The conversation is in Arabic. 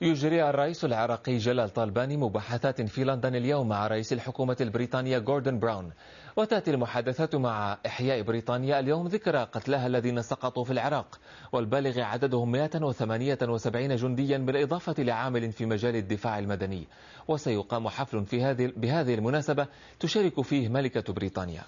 يجري الرئيس العراقي جلال طالباني مباحثات في لندن اليوم مع رئيس الحكومة البريطانية جوردن براون وتأتي المحادثات مع إحياء بريطانيا اليوم ذكرى قتلاها الذين سقطوا في العراق والبالغ عددهم 178 جنديا بالإضافة لعامل في مجال الدفاع المدني وسيقام حفل في هذه بهذه المناسبة تشارك فيه ملكة بريطانيا